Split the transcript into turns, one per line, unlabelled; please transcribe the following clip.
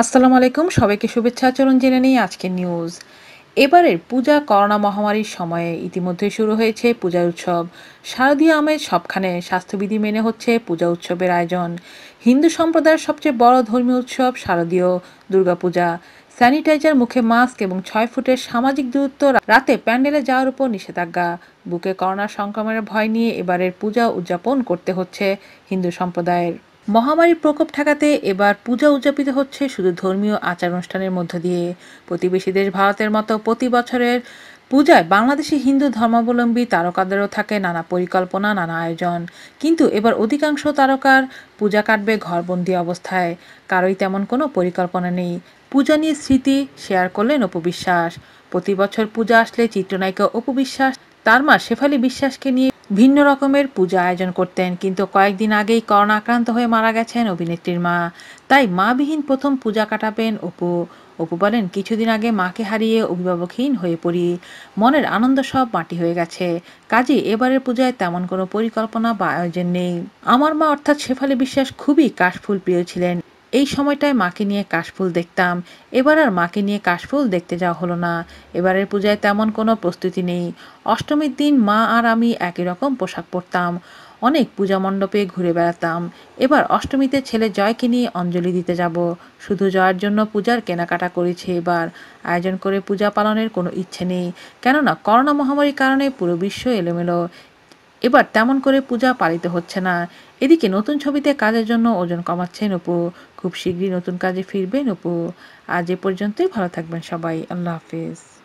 আসসালামু আলাইকুম সবাইকে শুভেচ্ছা আচরণ জেনে নিই আজকের নিউজ এবারের পূজা করোনা মহামারীর সময়ে ইতিমধ্যে শুরু হয়েছে পূজা উৎসব শারদীয় আমের সবখানে স্বাস্থ্যবিধি মেনে হচ্ছে পূজা উৎসবের আয়োজন হিন্দু সম্প্রদায়ের সবচেয়ে বড় ধর্মীয় উৎসব শারদীয় দুর্গাপূজা স্যানিটাইজার মুখে মাস্ক এবং ছয় ফুটের সামাজিক দূরত্ব রাতে প্যান্ডেলে যাওয়ার উপর নিষেধাজ্ঞা বুকে করোনা সংক্রমণের ভয় নিয়ে এবারের পূজা উদযাপন করতে হচ্ছে হিন্দু সম্প্রদায়ের মহামারীর প্রকোপ ঠেকাতে এবার পূজা উদযাপিত হচ্ছে শুধু ধর্মীয় আচার অনুষ্ঠানের মধ্য দিয়ে প্রতিবেশী দেশ ভারতের মতো প্রতি বছরের পূজায় বাংলাদেশি হিন্দু ধর্মাবলম্বী তারকাদেরও থাকে নানা পরিকল্পনা নানা আয়োজন কিন্তু এবার অধিকাংশ তারকার পূজা কাটবে ঘরবন্দি অবস্থায় কারোই তেমন কোনো পরিকল্পনা নেই পূজা নিয়ে স্মৃতি শেয়ার করলেন অপবিশ্বাস প্রতি বছর পূজা আসলে চিত্রনায়িকা অপবিশ্বাস তার মা শেফালি বিশ্বাসকে নিয়ে ভিন্ন রকমের পূজা আয়োজন করতেন কিন্তু কয়েকদিন আগেই করোনা আক্রান্ত হয়ে মারা গেছেন অভিনেত্রীর মা তাই মাবিহীন প্রথম পূজা কাটাবেন অপু অপু বলেন কিছুদিন আগে মাকে হারিয়ে অভিভাবকহীন হয়ে পড়ি মনের আনন্দ সব মাটি হয়ে গেছে কাজে এবারের পূজায় তেমন কোনো পরিকল্পনা বা আয়োজন নেই আমার মা অর্থাৎ শেফালি বিশ্বাস খুবই কাশফুল প্রিয় ছিলেন এই সময়টায় মাকে নিয়ে কাশফুল দেখতাম এবার আর মাকে নিয়ে কাশফুল দেখতে যাওয়া হলো না এবারের পূজায় তেমন কোনো প্রস্তুতি নেই অষ্টমীর দিন মা আর আমি একই রকম পোশাক পরতাম অনেক পূজা মণ্ডপে ঘুরে বেড়াতাম এবার অষ্টমীতে ছেলে জয়কে নিয়ে অঞ্জলি দিতে যাব শুধু জয়ের জন্য পূজার কেনাকাটা করেছে এবার আয়োজন করে পূজা পালনের কোনো ইচ্ছে নেই কেননা করোনা মহামারীর কারণে পুরো বিশ্ব এলোমেলো এবার তেমন করে পূজা পালিত হচ্ছে না এদিকে নতুন ছবিতে কাজের জন্য ওজন কমাচ্ছে নপু খুব শীঘ্রই নতুন কাজে ফিরবে নপু আজ এ পর্যন্তই ভালো থাকবেন সবাই আল্লাহ হাফিজ